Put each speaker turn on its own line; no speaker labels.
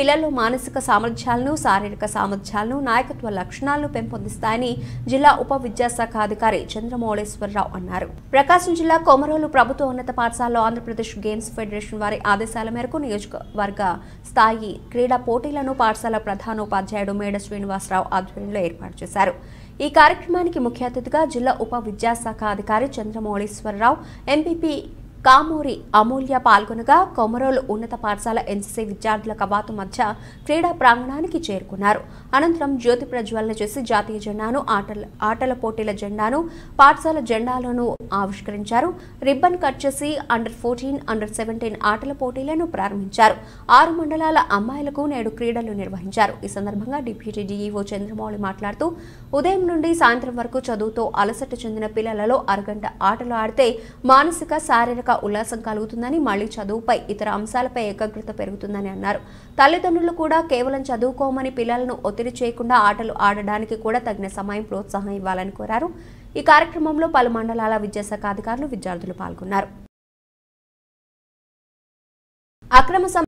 పిల్లలు మానసిక సామర్థ్యాలను శారీరక సామర్థ్యాలను నాయకత్వ లక్షణాలను పెంపొందిస్తాయని జిల్లా ఉప విద్యాశాఖ అధికారి చంద్రమౌళేశ్వరరావు అన్నారు ప్రకాశం జిల్లా కొమరోలు ప్రభుత్వ ఉన్నత పాఠశాలలో ఆంధ్రప్రదేశ్ గేమ్స్ ఫెడరేషన్ వారి ఆదేశాల మేరకు నియోజకవర్గ స్థాయి క్రీడా పోటీలను పాఠశాల ప్రధానోపాధ్యాయుడు మేడ శ్రీనివాసరావు ఆధ్వర్యంలో ఏర్పాటు చేశారు ఈ కార్యక్రమానికి ముఖ్య అతిథిగా జిల్లా ఉప విద్యాశాఖ అధికారి చంద్రమౌళేశ్వరరావు ఎంపీపీ కామూరి అమూల్య పాల్గొనగా కొమరోలు ఉన్నత పాఠశాల ఎన్సీసీ విద్యార్థుల కవాతు మధ్య క్రీడా ప్రాంగణానికి చేరుకున్నారు అనంతరం జ్యోతి ప్రజ్వలన చేసి జాతీయ జెండాను ఆటల ఆటల పోటీల జెండాను పాఠశాల జెండాలను ఆవిష్కరించారు రిబ్బన్ కట్ చేసి అండర్ ఫోర్టీన్ అండర్ సెవెంటీన్ ఆటల పోటీలను ప్రారంభించారు ఆరు మండలాల అమ్మాయిలకు నేడు క్రీడలు నిర్వహించారు ఈ సందర్భంగా డిప్యూటీ డీఈఓ చంద్రమౌళి మాట్లాడుతూ ఉదయం నుండి సాయంత్రం వరకు చదువుతో అలసట చెందిన పిల్లలలో అరగంట ఆటలు ఆడితే మానసిక శారీరక ఉల్లాసం కలుగుతుందని మళ్లీ చదువుపై ఇతర అంశాలపై ఏకాగ్రత పెరుగుతుందని అన్నారు తల్లిదండ్రులు కూడా కేవలం చదువుకోమని పిల్లలను ఒత్తిడి చేయకుండా ఆటలు ఆడడానికి కూడా తగిన సమయం ప్రోత్సాహం ఇవ్వాలని కోరారు ఈ కార్యక్రమంలో పలు మండలాల విద్యాశాఖ అధికారులు విద్యార్థులు పాల్గొన్నారు
అక్రమ